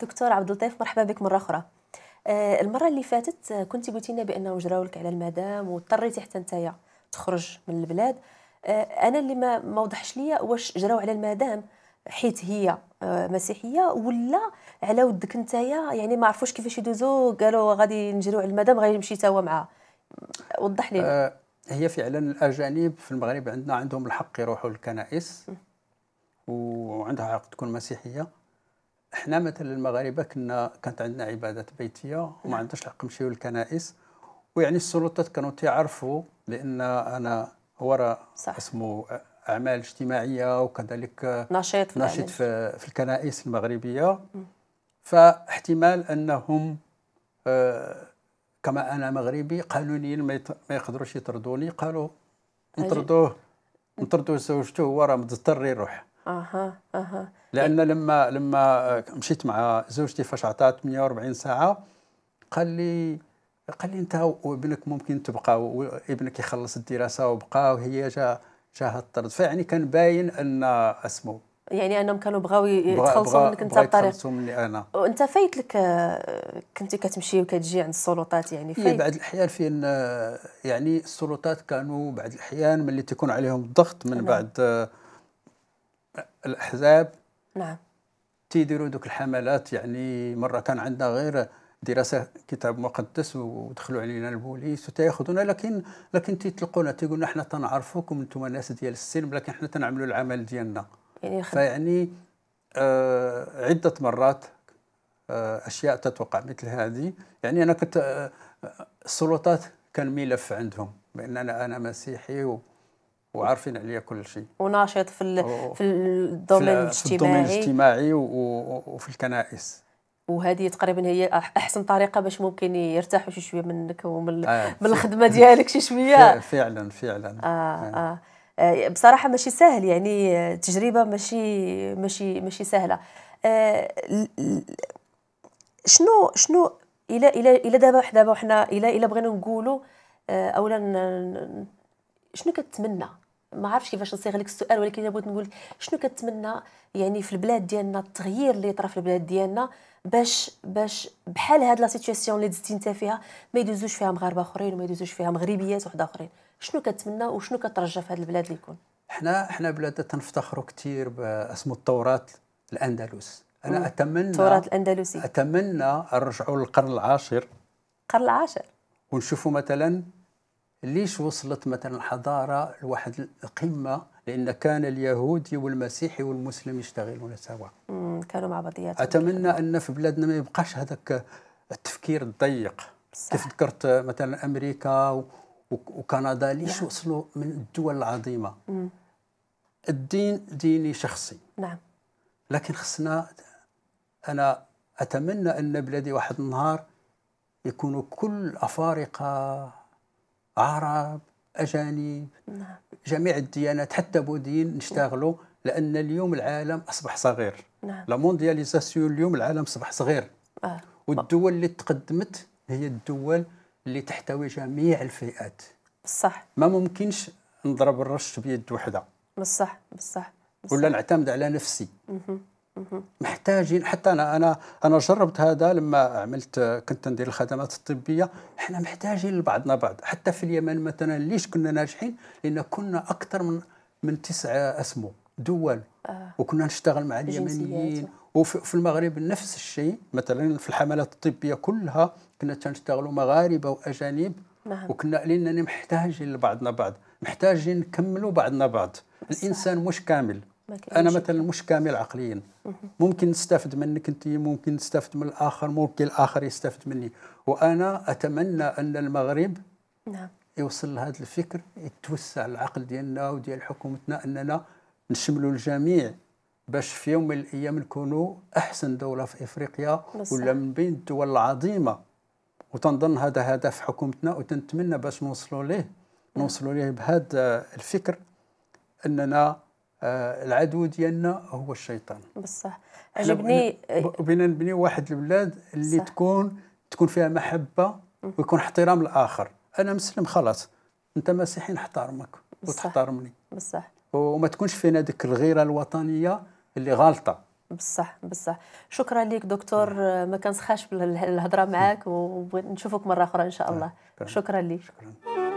دكتور عبد اللطيف مرحبا بك مره اخرى آه، المره اللي فاتت آه، كنت قلتي لنا بانه جراولك لك على المدام واضطريتي حتى نتايا تخرج من البلاد آه، انا اللي ما وضحش ليا واش جراو على المدام حيت هي مسيحيه ولا على ودك نتايا يعني ما عرفوش كيفاش يدوزو قالوا غادي نجرو على المدام غادي نمشي توا معها وضح لي هي فعلا الاجانب في المغرب عندنا عندهم الحق يروحوا للكنائس وعندها حق تكون مسيحيه احنا مثلا المغاربه كنا كانت عندنا عبادات بيتيه وما نعم. عندناش الحق نمشيو للكنائس ويعني السلطات كانوا تيعرفوا لان انا هو راه اسمه اعمال اجتماعيه وكذلك نشيط في نشيط في, في الكنائس المغربيه فاحتمال انهم آه، كما انا مغربي قانونيا ما يقدروش يطردوني قالوا نطردوه نطردوه زوجته هو راه مضطر يروح اها اها لان لما لما مشيت مع زوجتي فاش عطات 140 ساعه قال لي قال لي انت وابنك ممكن تبقى وابنك يخلص الدراسه وبقى وهي جا جاها الطرد فيعني كان باين ان اسمو يعني انهم كانوا بغاو يتخلصوا منك انت بطريقه يتخلصوا مني انا وانت فايت لك كنتي كتمشي وكتجي عند السلطات يعني إيه، فايت بعض الاحيان فين يعني السلطات كانوا بعض الاحيان ملي تكون عليهم الضغط من بعد الاحزاب نعم تيديروا دوك الحملات يعني مره كان عندنا غير دراسه كتاب مقدس ودخلوا علينا البوليس وتاخذونا لكن لكن تيطلقونا تيقولنا حنا تنعرفوكم انتم ناس ديال السلم لكن حنا تنعملوا العمل ديالنا يعني فيعني آه عده مرات آه اشياء تتوقع مثل هذه يعني انا كنت آه, آه، السلطات كان ملف عندهم بان انا انا مسيحي و وعارفين عليا كل شيء وناشط في في الدومين الاجتماعي في الدومين الاجتماعي وفي الكنائس وهذه تقريبا هي احسن طريقه باش ممكن يرتاحوا شي شويه منك ومن آه من الخدمه ديالك شي شويه فعلا فعلا آه،, آه, آه. آه بصراحه ماشي سهل يعني تجربه ماشي ماشي ماشي سهله آه شنو شنو الى الى الى دابا دابا حنا الى الى بغينا نقولوا آه، اولا شنو كتمنى ما عرفتش كيفاش نصيغ لك السؤال ولكن لابد نقول شنو كتمنى يعني في البلاد ديالنا التغيير اللي طرا في البلاد ديالنا باش باش بحال هاد لا سيتوياسيون اللي دزتي انت فيها ما يدوزوش فيها مغاربه اخرين وما يدوزوش فيها مغربيات وحده اخرين شنو كتمنى وشنو كترجى في هاد البلاد اللي يكون حنا حنا بلاد تنفتخروا كثير باسم الثورات الاندلس انا اتمنى الثورات الاندلسيه اتمنى نرجعوا للقرن العاشر القرن العاشر ونشوفوا مثلا ليش وصلت مثلا الحضاره لواحد القمه لان كان اليهودي والمسيحي والمسلم يشتغلون سوا كانوا مع بعضياتهم اتمنى ان في بلادنا ما يبقاش هذاك التفكير الضيق صح. كيف ذكرت مثلا امريكا وكندا ليش نعم. وصلوا من الدول العظيمه مم. الدين ديني شخصي نعم لكن خصنا انا اتمنى ان بلادي واحد النهار يكونوا كل افارقه عرب اجانب نعم. جميع الديانات حتى بودين نشتغلوا لان اليوم العالم اصبح صغير نعم. لا موندياليزاسيون اليوم العالم اصبح صغير آه. والدول اللي تقدمت هي الدول اللي تحتوي جميع الفئات صح ما ممكنش نضرب الرش بيد وحده بصح بصح ولا نعتمد على نفسي مه. محتاجين حتى انا انا انا جربت هذا لما عملت كنت ندير الخدمات الطبيه احنا محتاجين لبعضنا بعض حتى في اليمن مثلا ليش كنا ناجحين لان كنا اكثر من من تسع اسمو دول آه. وكنا نشتغل مع اليمنيين وفي المغرب نفس الشيء مثلا في الحملات الطبيه كلها كنا تنشتغلوا مغاربه واجانب نعم. وكنا لاننا محتاجين لبعضنا بعض محتاجين نكملوا بعضنا بعض الانسان مش كامل انا مثلا مش كامل عقليا ممكن نستفد منك انت ممكن نستفد من الاخر ممكن الاخر يستفد مني وانا اتمنى ان المغرب نعم يوصل لهذا الفكر يتوسع العقل ديالنا وديال حكومتنا اننا نشملوا الجميع باش في يوم من الايام نكونوا احسن دوله في افريقيا ولا من بين الدول العظيمه وتنظن هذا هدف حكومتنا وتنتمنى باش نوصلوا ليه نوصلوا ليه بهذا الفكر اننا آه، العدو ديالنا هو الشيطان بصح عجبني بغينا نبني واحد البلاد اللي صح. تكون تكون فيها محبه ويكون احترام الاخر انا مسلم خلاص انت مسيحي نحترمك وتحترمني بصح وما تكونش فينا ديك الغيره الوطنيه اللي غالطه بصح بصح شكرا لك دكتور نعم. آه، ما كنسخاش بالهضره معاك ونشوفك مره اخرى ان شاء نعم. الله شكرا لك شكرا.